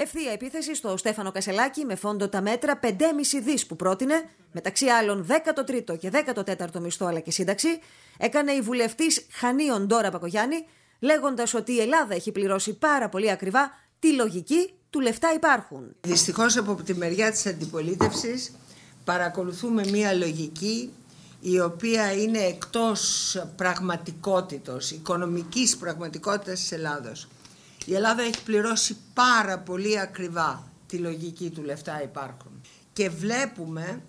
Ευθεία επίθεση στο Στέφανο Κασελάκη με φόντο τα μέτρα 5,5 δις που πρότεινε, μεταξύ άλλων 13ο και 14ο μισθό αλλά και σύνταξη, έκανε η βουλευτής Χανίων Ντόρα Πακογιάννη, λέγοντας ότι η Ελλάδα έχει πληρώσει πάρα πολύ ακριβά τη λογική του λεφτά υπάρχουν. Δυστυχώς από τη μεριά της αντιπολίτευσης παρακολουθούμε μία λογική η οποία είναι εκτός πραγματικότητας, οικονομικής πραγματικότητας της Ελλάδος. Η Ελλάδα έχει πληρώσει πάρα πολύ ακριβά τη λογική του λεφτά υπάρχουν. Και βλέπουμε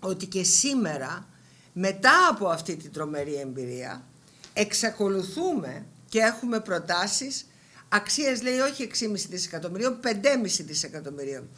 ότι και σήμερα, μετά από αυτή την τρομερή εμπειρία, εξακολουθούμε και έχουμε προτάσεις αξίες, λέει όχι 6,5 δισεκατομμυρίων, 5,5 δισεκατομμυρίων.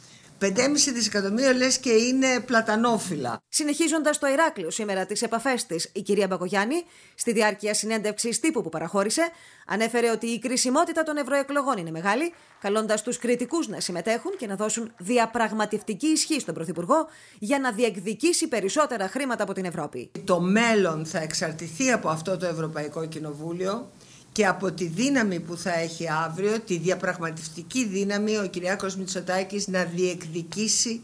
5,5 δισεκατομμύρια λες και είναι πλατανόφυλλα. Συνεχίζοντας το Ηράκλειο σήμερα τις επαφές της, η κυρία Μπακογιάννη, στη διάρκεια συνέντευξης τύπου που παραχώρησε, ανέφερε ότι η κρισιμότητα των ευρωεκλογών είναι μεγάλη, καλώντας τους κριτικούς να συμμετέχουν και να δώσουν διαπραγματευτική ισχύ στον Πρωθυπουργό για να διεκδικήσει περισσότερα χρήματα από την Ευρώπη. Το μέλλον θα εξαρτηθεί από αυτό το Ευρωπαϊκό Κοινοβούλιο και από τη δύναμη που θα έχει αύριο, τη διαπραγματευτική δύναμη, ο Κυριάκος Μητσοτάκης να διεκδικήσει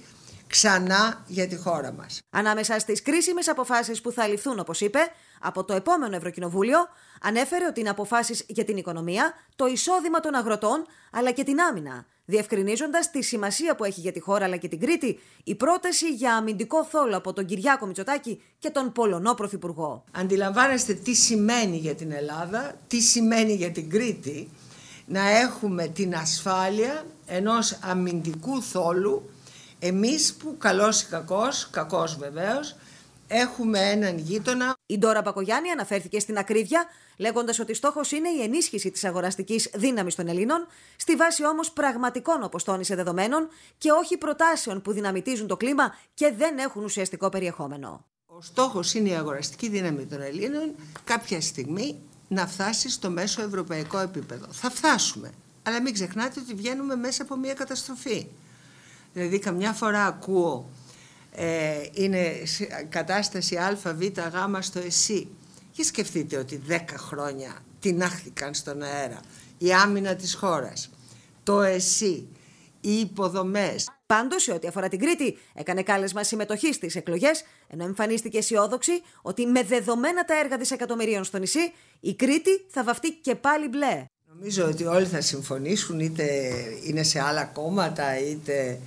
ξανά για τη χώρα μας. Ανάμεσα στις κρίσιμες αποφάσεις που θα ληφθούν, όπως είπε, από το επόμενο Ευρωκοινοβούλιο, ανέφερε ότι είναι αποφάσεις για την οικονομία, το εισόδημα των αγροτών, αλλά και την άμυνα διευκρινίζοντας τη σημασία που έχει για τη χώρα αλλά και την Κρήτη η πρόταση για αμυντικό θόλο από τον Κυριάκο Μητσοτάκη και τον Πολωνό Πρωθυπουργό. Αντιλαμβάνεστε τι σημαίνει για την Ελλάδα, τι σημαίνει για την Κρήτη να έχουμε την ασφάλεια ενός αμυντικού θόλου εμείς που καλός ή κακός, κακός βεβαίως, έχουμε έναν γείτονα η Ντόρα Μπακογιάννη αναφέρθηκε στην ακρίβεια, λέγοντας ότι στόχος είναι η ενίσχυση της αγοραστικής δύναμης των Ελλήνων, στη βάση όμως πραγματικών, όπως τόνισε, δεδομένων και όχι προτάσεων που δυναμητίζουν το κλίμα και δεν έχουν ουσιαστικό περιεχόμενο. Ο στόχος είναι η αγοραστική δύναμη των Ελλήνων κάποια στιγμή να φτάσει στο μέσο ευρωπαϊκό επίπεδο. Θα φτάσουμε. Αλλά μην ξεχνάτε ότι βγαίνουμε μέσα από μια καταστροφή. Δηλαδή, καμιά φορά ακούω ε, είναι κατάσταση α, β, γ στο εσύ. Και σκεφτείτε ότι 10 χρόνια τεινάχθηκαν στον αέρα. Η άμυνα της χώρας, το ΕΣΥ, οι υποδομές. Πάντως, σε ό,τι αφορά την Κρήτη, έκανε κάλεσμα συμμετοχή στις εκλογές ενώ εμφανίστηκε αισιόδοξη ότι με δεδομένα τα έργα εκατομμυρίων στο νησί, η Κρήτη θα βαφτεί και πάλι μπλε. Νομίζω ότι όλοι θα συμφωνήσουν, είτε είναι σε άλλα κόμματα, είτε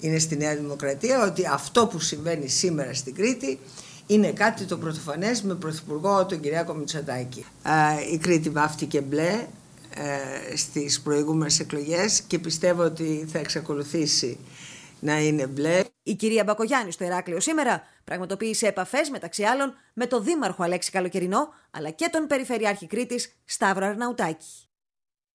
είναι στη Νέα Δημοκρατία ότι αυτό που συμβαίνει σήμερα στην Κρήτη είναι κάτι το πρωτοφανές με πρωθυπουργό τον κυρία Μητσοτάκη. Ε, η Κρήτη βάφτηκε μπλε ε, στις προηγούμενες εκλογές και πιστεύω ότι θα εξακολουθήσει να είναι μπλε. Η κυρία Μπακογιάννη στο Εράκλειο σήμερα πραγματοποίησε επαφές μεταξύ άλλων με τον Δήμαρχο Αλέξη Καλοκαιρινό αλλά και τον Περιφερειάρχη Κρήτης Σταύρο Αρναουτάκη.